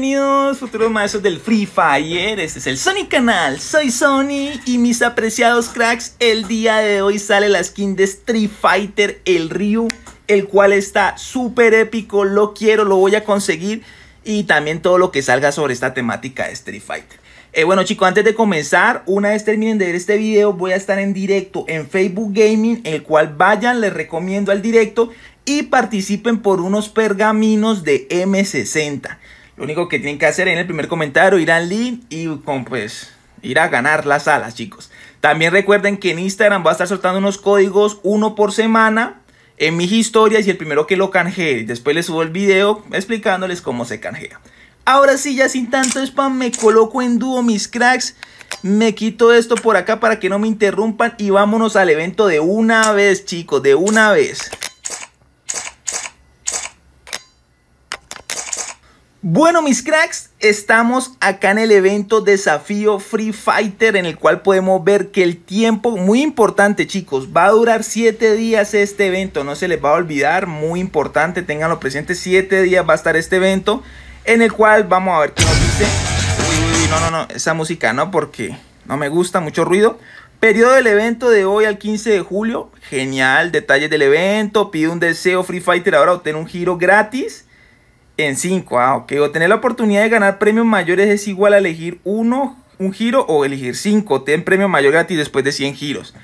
Bienvenidos futuros maestros del Free Fire, este es el Sony Canal, soy Sony y mis apreciados cracks, el día de hoy sale la skin de Street Fighter, el Ryu, el cual está súper épico, lo quiero, lo voy a conseguir y también todo lo que salga sobre esta temática de Street Fighter. Eh, bueno chicos, antes de comenzar, una vez terminen de ver este video, voy a estar en directo en Facebook Gaming, el cual vayan, les recomiendo al directo y participen por unos pergaminos de M60. Lo único que tienen que hacer en el primer comentario, ir al link y pues ir a ganar las alas, chicos. También recuerden que en Instagram va a estar soltando unos códigos uno por semana en mis historias y el primero que lo canjee. Después les subo el video explicándoles cómo se canjea. Ahora sí, ya sin tanto spam, me coloco en dúo mis cracks. Me quito esto por acá para que no me interrumpan y vámonos al evento de una vez, chicos, de una vez. Bueno, mis cracks, estamos acá en el evento Desafío Free Fighter, en el cual podemos ver que el tiempo, muy importante chicos, va a durar 7 días este evento, no se les va a olvidar, muy importante, tenganlo presente, 7 días va a estar este evento, en el cual vamos a ver qué nos dice. Uy, uy, no, no, no, esa música no, porque no me gusta, mucho ruido. Periodo del evento de hoy al 15 de julio, genial, detalles del evento, pide un deseo Free Fighter ahora obtener un giro gratis en 5. Ah, ok. tener la oportunidad de ganar premios mayores es igual a elegir uno, un giro o elegir 5. Ten premio mayor gratis después de 100 giros.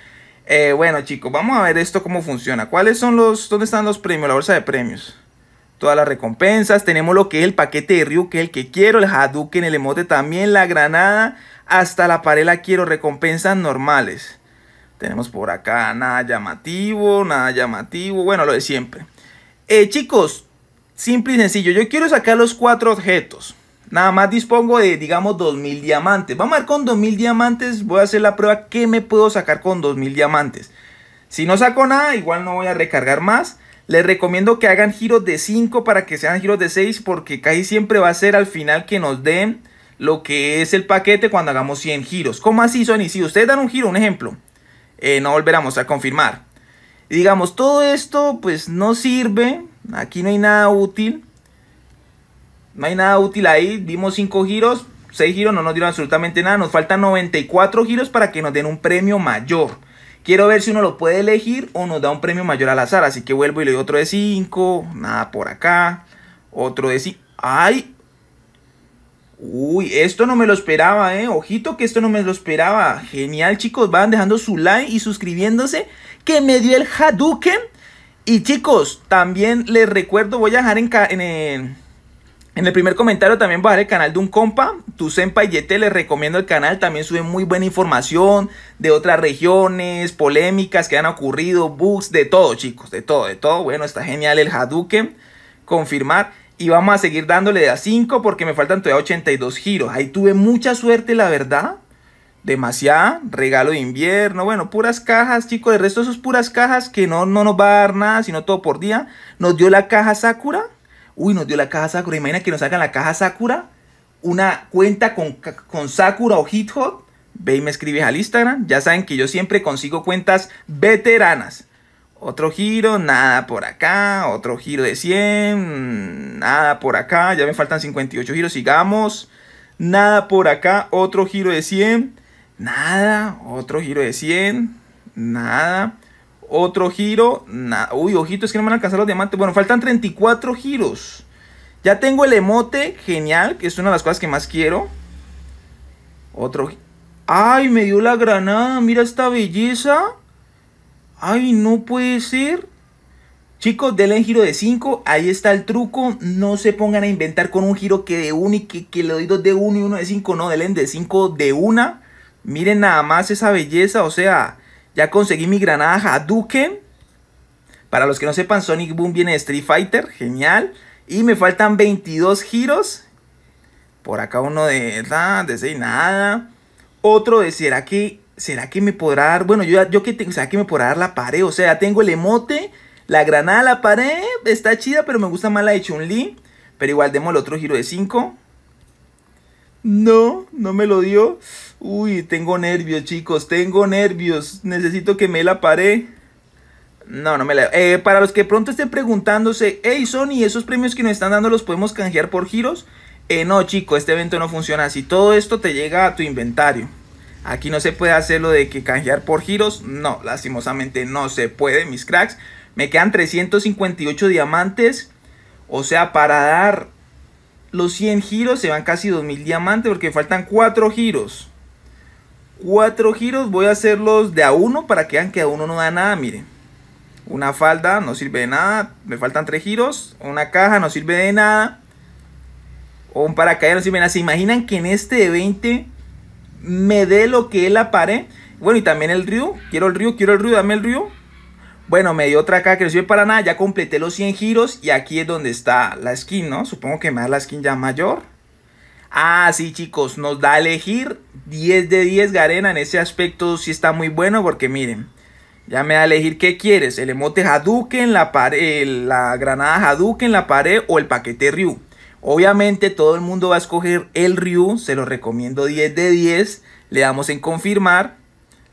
Eh, bueno, chicos, vamos a ver esto cómo funciona. ¿Cuáles son los. ¿Dónde están los premios? La bolsa de premios. Todas las recompensas. Tenemos lo que es el paquete de Ryu, que el que quiero. El Hadouken, el emote también. La granada. Hasta la parela quiero. Recompensas normales. Tenemos por acá nada llamativo, nada llamativo. Bueno, lo de siempre. Eh, chicos, Simple y sencillo, yo quiero sacar los cuatro objetos. Nada más dispongo de, digamos, 2000 diamantes. Vamos a ver con 2000 diamantes, voy a hacer la prueba que me puedo sacar con 2000 diamantes. Si no saco nada, igual no voy a recargar más. Les recomiendo que hagan giros de 5 para que sean giros de 6 porque casi siempre va a ser al final que nos den lo que es el paquete cuando hagamos 100 giros. ¿Cómo así, y Si ustedes dan un giro, un ejemplo, eh, no volveremos a confirmar. digamos, todo esto pues no sirve Aquí no hay nada útil. No hay nada útil ahí. Dimos 5 giros. 6 giros no nos dieron absolutamente nada. Nos faltan 94 giros para que nos den un premio mayor. Quiero ver si uno lo puede elegir o nos da un premio mayor al azar. Así que vuelvo y le doy otro de 5. Nada por acá. Otro de 5. ¡Ay! Uy, esto no me lo esperaba, ¿eh? Ojito que esto no me lo esperaba. Genial, chicos. Van dejando su like y suscribiéndose. Que me dio el Hadouken y chicos, también les recuerdo, voy a dejar en, el, el primer comentario, también voy a dejar el canal de un compa, tu Senpai Yete, les recomiendo el canal, también sube muy buena información de otras regiones, polémicas que han ocurrido, bugs, de todo chicos, de todo, de todo, bueno, está genial el Hadouken, confirmar. Y vamos a seguir dándole de a 5 porque me faltan todavía 82 giros. Ahí tuve mucha suerte, la verdad demasiado regalo de invierno, bueno, puras cajas, chicos, el resto de sus puras cajas que no, no nos va a dar nada, sino todo por día. Nos dio la caja Sakura, uy, nos dio la caja Sakura, imagina que nos sacan la caja Sakura, una cuenta con, con Sakura o Hit Hot, ve y me escribes al Instagram, ya saben que yo siempre consigo cuentas veteranas. Otro giro, nada por acá, otro giro de 100, nada por acá, ya me faltan 58 giros, sigamos. Nada por acá, otro giro de 100 nada, otro giro de 100, nada, otro giro, nada, uy, ojito, es que no me van a alcanzar los diamantes, bueno, faltan 34 giros, ya tengo el emote, genial, que es una de las cosas que más quiero, otro, ay, me dio la granada, mira esta belleza, ay, no puede ser, Chicos, denle giro de 5, ahí está el truco, no se pongan a inventar con un giro que de 1 y que, que le doy 2 de 1 y 1 de 5, no, denle de 5 de 1 Miren nada más esa belleza, o sea, ya conseguí mi granada Hadouken. Para los que no sepan, Sonic Boom viene de Street Fighter, genial. Y me faltan 22 giros. Por acá uno de nada, de nada. Otro de será que será que me podrá dar, bueno, yo yo que tengo, será que me podrá dar la pared, o sea, tengo el emote, la granada, la pared, está chida, pero me gusta más la de Chun-Li, pero igual demos el otro giro de 5. No, no me lo dio. Uy, tengo nervios, chicos. Tengo nervios. Necesito que me la pare No, no me la... Eh, para los que pronto estén preguntándose, hey Sony, ¿esos premios que nos están dando los podemos canjear por giros? Eh, no, chico, este evento no funciona así. Todo esto te llega a tu inventario. Aquí no se puede hacer lo de que canjear por giros. No, lastimosamente no se puede, mis cracks. Me quedan 358 diamantes. O sea, para dar los 100 giros se van casi 2000 diamantes porque faltan 4 giros. 4 giros voy a hacerlos de a uno para que vean que a uno no da nada, miren. Una falda no sirve de nada, me faltan 3 giros. Una caja no sirve de nada. O un paracaídas no sirve de nada. ¿Se imaginan que en este de 20 me dé lo que él la Bueno, y también el río. Quiero el río, quiero el río, dame el río. Bueno, me dio otra acá que no sirve para nada. Ya completé los 100 giros y aquí es donde está la skin, ¿no? Supongo que me da la skin ya mayor. Ah, sí, chicos, nos da a elegir 10 de 10 Garena. En ese aspecto sí está muy bueno porque miren, ya me da a elegir qué quieres. El emote Hadouken, la, pared, la granada Hadouken, la pared o el paquete Ryu. Obviamente todo el mundo va a escoger el Ryu, se lo recomiendo 10 de 10. Le damos en confirmar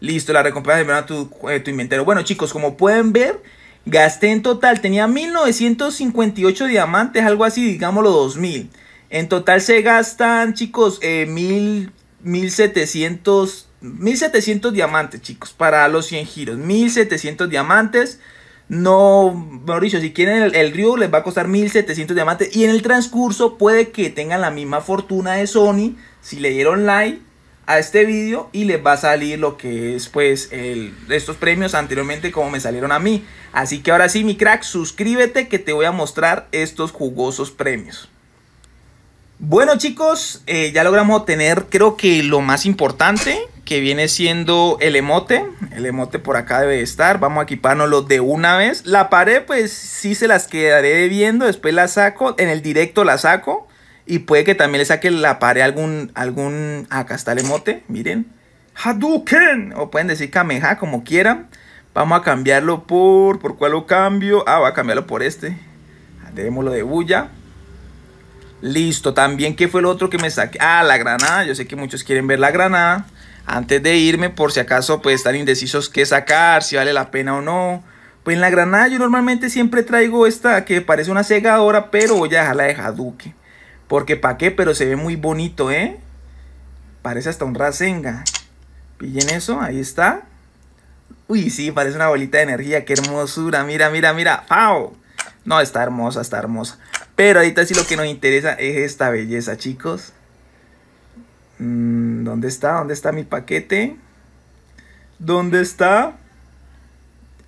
Listo, la recompensa de tu, eh, tu inventario. Bueno, chicos, como pueden ver, gasté en total, tenía 1958 diamantes, algo así, digámoslo 2000. En total se gastan, chicos, 1700, eh, 1700 diamantes, chicos, para los 100 giros. 1700 diamantes. No, Mauricio, si quieren el, el, río les va a costar 1700 diamantes. Y en el transcurso puede que tengan la misma fortuna de Sony. Si le dieron like a este vídeo y les va a salir lo que es pues estos premios anteriormente como me salieron a mí. Así que ahora sí mi crack, suscríbete que te voy a mostrar estos jugosos premios. Bueno chicos, eh, ya logramos tener creo que lo más importante que viene siendo el emote. El emote por acá debe estar, vamos a equipárnoslo de una vez. La pared pues sí se las quedaré viendo, después la saco, en el directo la saco. Y puede que también le saque la pared algún, algún, acá está el emote, miren. Hadouken, o pueden decir Kameha, como quieran. Vamos a cambiarlo por, ¿por cuál lo cambio? Ah, voy a cambiarlo por este. lo de bulla. Listo, también, ¿qué fue lo otro que me saqué? Ah, la granada, yo sé que muchos quieren ver la granada. Antes de irme, por si acaso, pues están indecisos qué sacar, si vale la pena o no. Pues en la granada yo normalmente siempre traigo esta que parece una segadora, pero voy a dejarla de Hadouken. Porque pa' qué, pero se ve muy bonito, ¿eh? Parece hasta un Rasenga. Pillen eso, ahí está. Uy, sí, parece una bolita de energía, qué hermosura. Mira, mira, mira. ¡Pau! No, está hermosa, está hermosa. Pero ahorita sí lo que nos interesa es esta belleza, chicos. Mm, ¿Dónde está? ¿Dónde está mi paquete? ¿Dónde está?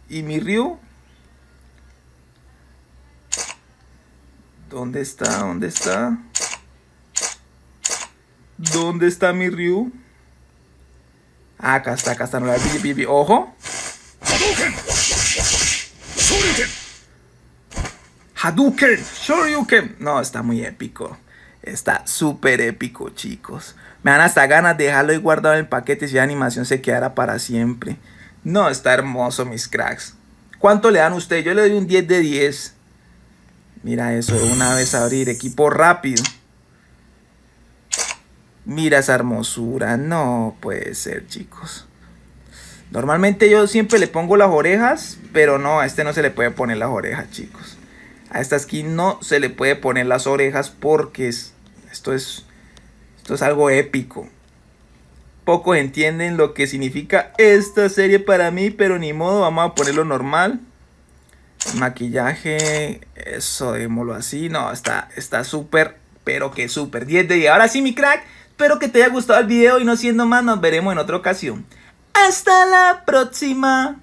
¿Y mi río? ¿Dónde está? ¿Dónde está? ¿Dónde está mi Ryu? Ah, acá está, acá está. No la vi, ¡Ojo! ¡Hadouken! ¡Shoryuken! No, está muy épico. Está súper épico, chicos. Me dan hasta ganas de dejarlo y guardado en el paquete si la animación se quedará para siempre. No, está hermoso, mis cracks. ¿Cuánto le dan a usted? Yo le doy un 10 de 10. Mira eso, una vez abrir, equipo rápido. Mira esa hermosura, no puede ser chicos. Normalmente yo siempre le pongo las orejas, pero no, a este no se le puede poner las orejas chicos. A esta skin no se le puede poner las orejas porque esto, es, esto es algo épico. Pocos entienden lo que significa esta serie para mí, pero ni modo, vamos a ponerlo normal maquillaje, eso démoslo así, no, está súper, pero que súper, 10 de 10. Ahora sí, mi crack, espero que te haya gustado el video y no siendo más, nos veremos en otra ocasión. ¡Hasta la próxima!